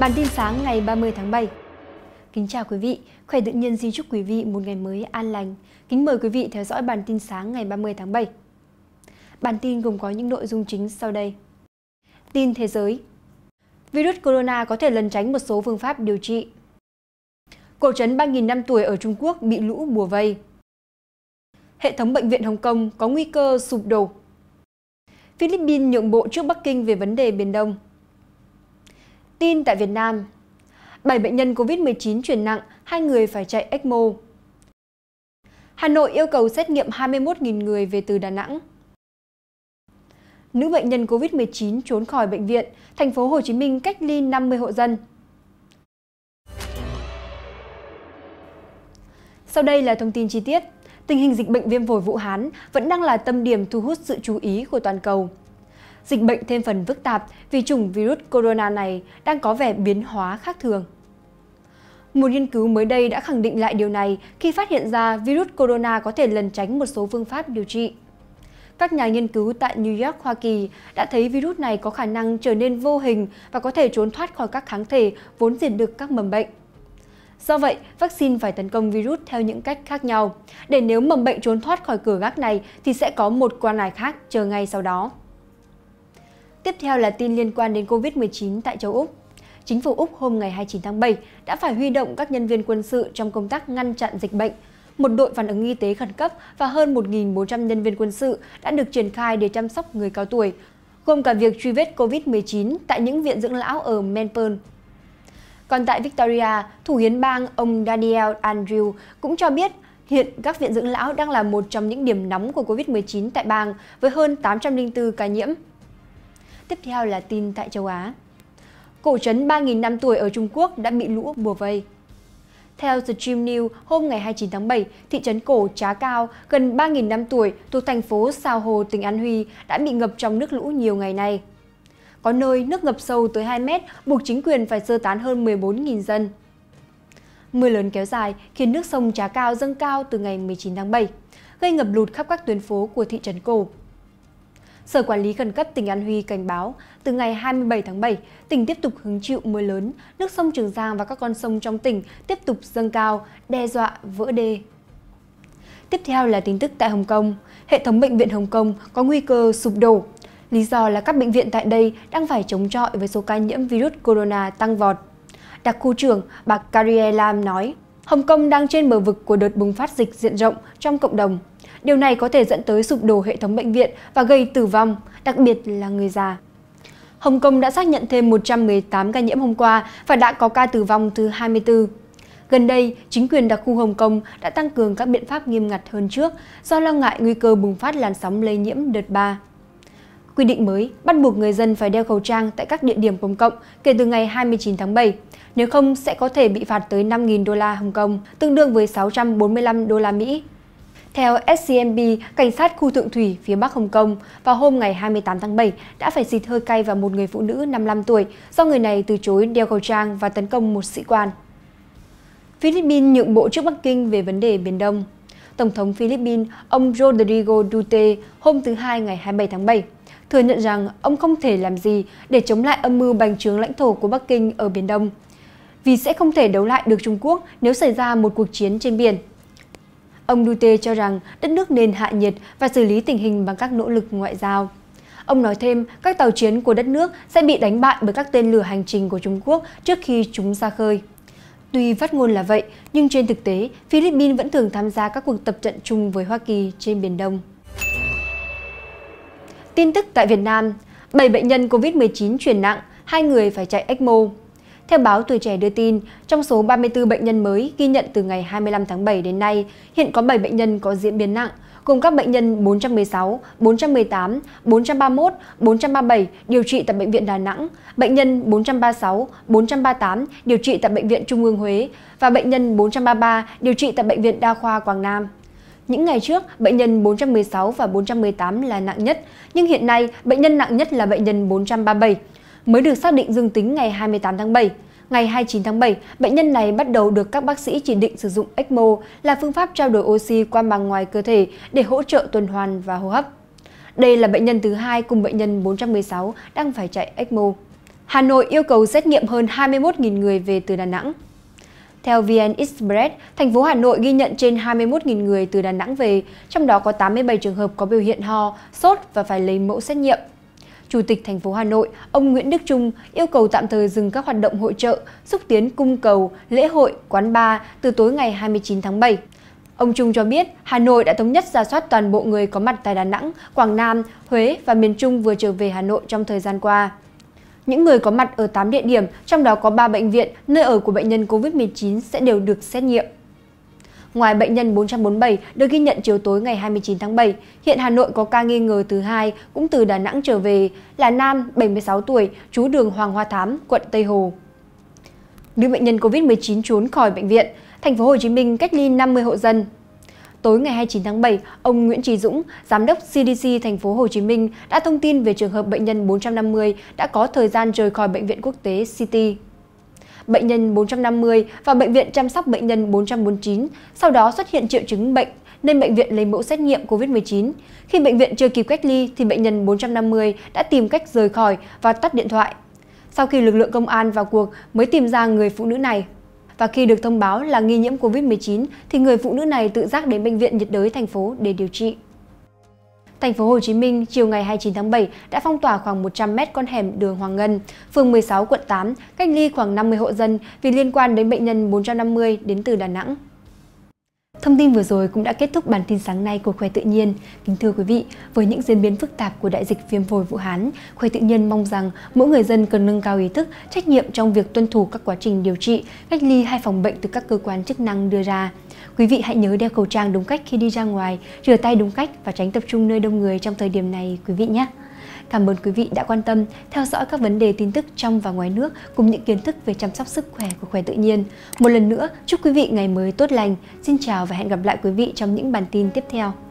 Bản tin sáng ngày 30 tháng 7 Kính chào quý vị, khỏe tự nhiên xin chúc quý vị một ngày mới an lành. Kính mời quý vị theo dõi bản tin sáng ngày 30 tháng 7. Bản tin gồm có những nội dung chính sau đây. Tin thế giới Virus corona có thể lần tránh một số phương pháp điều trị. Cổ trấn 3.000 năm tuổi ở Trung Quốc bị lũ bùa vây. Hệ thống bệnh viện Hồng Kông có nguy cơ sụp đổ. Philippines nhượng bộ trước Bắc Kinh về vấn đề Biển Đông. Tin tại Việt Nam 7 bệnh nhân COVID-19 chuyển nặng, hai người phải chạy ECMO. Hà Nội yêu cầu xét nghiệm 21.000 người về từ Đà Nẵng. Nữ bệnh nhân COVID-19 trốn khỏi bệnh viện, thành phố Hồ Chí Minh cách ly 50 hộ dân. Sau đây là thông tin chi tiết. Tình hình dịch bệnh viêm phổi Vũ Hán vẫn đang là tâm điểm thu hút sự chú ý của toàn cầu dịch bệnh thêm phần phức tạp vì chủng virus corona này đang có vẻ biến hóa khác thường. Một nghiên cứu mới đây đã khẳng định lại điều này khi phát hiện ra virus corona có thể lần tránh một số phương pháp điều trị. Các nhà nghiên cứu tại New York, Hoa Kỳ đã thấy virus này có khả năng trở nên vô hình và có thể trốn thoát khỏi các kháng thể vốn diệt được các mầm bệnh. Do vậy, vaccine phải tấn công virus theo những cách khác nhau, để nếu mầm bệnh trốn thoát khỏi cửa gác này thì sẽ có một quan tài khác chờ ngay sau đó. Tiếp theo là tin liên quan đến COVID-19 tại châu Úc. Chính phủ Úc hôm ngày 29 tháng 7 đã phải huy động các nhân viên quân sự trong công tác ngăn chặn dịch bệnh. Một đội phản ứng y tế khẩn cấp và hơn 1.400 nhân viên quân sự đã được triển khai để chăm sóc người cao tuổi, gồm cả việc truy vết COVID-19 tại những viện dưỡng lão ở Melbourne. Còn tại Victoria, thủ hiến bang ông Daniel Andrew cũng cho biết hiện các viện dưỡng lão đang là một trong những điểm nóng của COVID-19 tại bang với hơn 804 ca nhiễm. Tiếp theo là tin tại châu Á. Cổ trấn 3.000 năm tuổi ở Trung Quốc đã bị lũ bùa vây. Theo The Stream News, hôm ngày 29 tháng 7, thị trấn cổ Trá Cao, gần 3.000 năm tuổi, thuộc thành phố Sao Hồ, tỉnh An Huy, đã bị ngập trong nước lũ nhiều ngày nay. Có nơi nước ngập sâu tới 2 mét, buộc chính quyền phải sơ tán hơn 14.000 dân. Mưa lớn kéo dài khiến nước sông Trá Cao dâng cao từ ngày 19 tháng 7, gây ngập lụt khắp các tuyến phố của thị trấn cổ. Sở Quản lý Khẩn cấp tỉnh An Huy cảnh báo, từ ngày 27 tháng 7, tỉnh tiếp tục hứng chịu mưa lớn, nước sông Trường Giang và các con sông trong tỉnh tiếp tục dâng cao, đe dọa vỡ đê. Tiếp theo là tin tức tại Hồng Kông. Hệ thống bệnh viện Hồng Kông có nguy cơ sụp đổ. Lý do là các bệnh viện tại đây đang phải chống chọi với số ca nhiễm virus corona tăng vọt. Đặc khu trưởng bà Carrie Lam nói, Hồng Kông đang trên bờ vực của đợt bùng phát dịch diện rộng trong cộng đồng. Điều này có thể dẫn tới sụp đổ hệ thống bệnh viện và gây tử vong, đặc biệt là người già. Hồng Kông đã xác nhận thêm 118 ca nhiễm hôm qua và đã có ca tử vong thứ 24. Gần đây, chính quyền đặc khu Hồng Kông đã tăng cường các biện pháp nghiêm ngặt hơn trước do lo ngại nguy cơ bùng phát làn sóng lây nhiễm đợt 3. Quy định mới bắt buộc người dân phải đeo khẩu trang tại các địa điểm công cộng kể từ ngày 29 tháng 7, nếu không sẽ có thể bị phạt tới 5.000 đô la Hồng Kông, tương đương với 645 đô la Mỹ theo SCMB, cảnh sát khu thượng thủy phía Bắc Hồng Kông vào hôm ngày 28 tháng 7 đã phải xịt hơi cay vào một người phụ nữ 55 tuổi do người này từ chối đeo khẩu trang và tấn công một sĩ quan. Philippines nhượng bộ trước Bắc Kinh về vấn đề Biển Đông Tổng thống Philippines ông Rodrigo Duterte hôm thứ Hai ngày 27 tháng 7 thừa nhận rằng ông không thể làm gì để chống lại âm mưu bành trướng lãnh thổ của Bắc Kinh ở Biển Đông, vì sẽ không thể đấu lại được Trung Quốc nếu xảy ra một cuộc chiến trên biển. Ông Duterte cho rằng đất nước nên hạ nhiệt và xử lý tình hình bằng các nỗ lực ngoại giao. Ông nói thêm, các tàu chiến của đất nước sẽ bị đánh bại bởi các tên lửa hành trình của Trung Quốc trước khi chúng ra khơi. Tuy phát ngôn là vậy, nhưng trên thực tế, Philippines vẫn thường tham gia các cuộc tập trận chung với Hoa Kỳ trên Biển Đông. Tin tức tại Việt Nam 7 bệnh nhân COVID-19 chuyển nặng, hai người phải chạy ECMO. Theo báo Tuổi Trẻ đưa tin, trong số 34 bệnh nhân mới ghi nhận từ ngày 25 tháng 7 đến nay, hiện có 7 bệnh nhân có diễn biến nặng, cùng các bệnh nhân 416, 418, 431, 437 điều trị tại Bệnh viện Đà Nẵng, bệnh nhân 436, 438 điều trị tại Bệnh viện Trung ương Huế và bệnh nhân 433 điều trị tại Bệnh viện Đa khoa Quảng Nam. Những ngày trước, bệnh nhân 416 và 418 là nặng nhất, nhưng hiện nay bệnh nhân nặng nhất là bệnh nhân 437 mới được xác định dương tính ngày 28 tháng 7. Ngày 29 tháng 7, bệnh nhân này bắt đầu được các bác sĩ chỉ định sử dụng ECMO là phương pháp trao đổi oxy qua màng ngoài cơ thể để hỗ trợ tuần hoàn và hô hấp. Đây là bệnh nhân thứ hai cùng bệnh nhân 416 đang phải chạy ECMO. Hà Nội yêu cầu xét nghiệm hơn 21.000 người về từ Đà Nẵng. Theo VN Express, thành phố Hà Nội ghi nhận trên 21.000 người từ Đà Nẵng về, trong đó có 87 trường hợp có biểu hiện ho, sốt và phải lấy mẫu xét nghiệm. Chủ tịch thành phố Hà Nội, ông Nguyễn Đức Trung yêu cầu tạm thời dừng các hoạt động hội trợ, xúc tiến cung cầu, lễ hội, quán bar từ tối ngày 29 tháng 7. Ông Trung cho biết Hà Nội đã thống nhất ra soát toàn bộ người có mặt tại Đà Nẵng, Quảng Nam, Huế và miền Trung vừa trở về Hà Nội trong thời gian qua. Những người có mặt ở 8 địa điểm, trong đó có 3 bệnh viện, nơi ở của bệnh nhân COVID-19 sẽ đều được xét nghiệm. Ngoài bệnh nhân 447 được ghi nhận chiều tối ngày 29 tháng 7, hiện Hà Nội có ca nghi ngờ thứ hai cũng từ Đà Nẵng trở về là nam 76 tuổi, trú đường Hoàng Hoa Thám, quận Tây Hồ. Nữ bệnh nhân COVID-19 trốn khỏi bệnh viện, thành phố Hồ Chí Minh cách ly 50 hộ dân. Tối ngày 29 tháng 7, ông Nguyễn Trí Dũng, giám đốc CDC thành phố Hồ Chí Minh đã thông tin về trường hợp bệnh nhân 450 đã có thời gian rời khỏi bệnh viện quốc tế City bệnh nhân 450 và bệnh viện chăm sóc bệnh nhân 449, sau đó xuất hiện triệu chứng bệnh nên bệnh viện lấy mẫu xét nghiệm COVID-19. Khi bệnh viện chưa kịp cách ly thì bệnh nhân 450 đã tìm cách rời khỏi và tắt điện thoại. Sau khi lực lượng công an vào cuộc mới tìm ra người phụ nữ này. Và khi được thông báo là nghi nhiễm COVID-19 thì người phụ nữ này tự giác đến bệnh viện nhiệt đới thành phố để điều trị. Thành phố Hồ Chí Minh chiều ngày 29 tháng 7 đã phong tỏa khoảng 100 mét con hẻm đường Hoàng Ngân, phường 16, quận 8, cách ly khoảng 50 hộ dân vì liên quan đến bệnh nhân 450 đến từ Đà Nẵng. Thông tin vừa rồi cũng đã kết thúc bản tin sáng nay của Khoe Tự Nhiên. Kính thưa quý vị, với những diễn biến phức tạp của đại dịch viêm phổi Vũ Hán, Khoe Tự Nhiên mong rằng mỗi người dân cần nâng cao ý thức, trách nhiệm trong việc tuân thủ các quá trình điều trị, cách ly hay phòng bệnh từ các cơ quan chức năng đưa ra. Quý vị hãy nhớ đeo khẩu trang đúng cách khi đi ra ngoài, rửa tay đúng cách và tránh tập trung nơi đông người trong thời điểm này quý vị nhé. Cảm ơn quý vị đã quan tâm, theo dõi các vấn đề tin tức trong và ngoài nước cùng những kiến thức về chăm sóc sức khỏe của Khỏe Tự Nhiên. Một lần nữa, chúc quý vị ngày mới tốt lành. Xin chào và hẹn gặp lại quý vị trong những bản tin tiếp theo.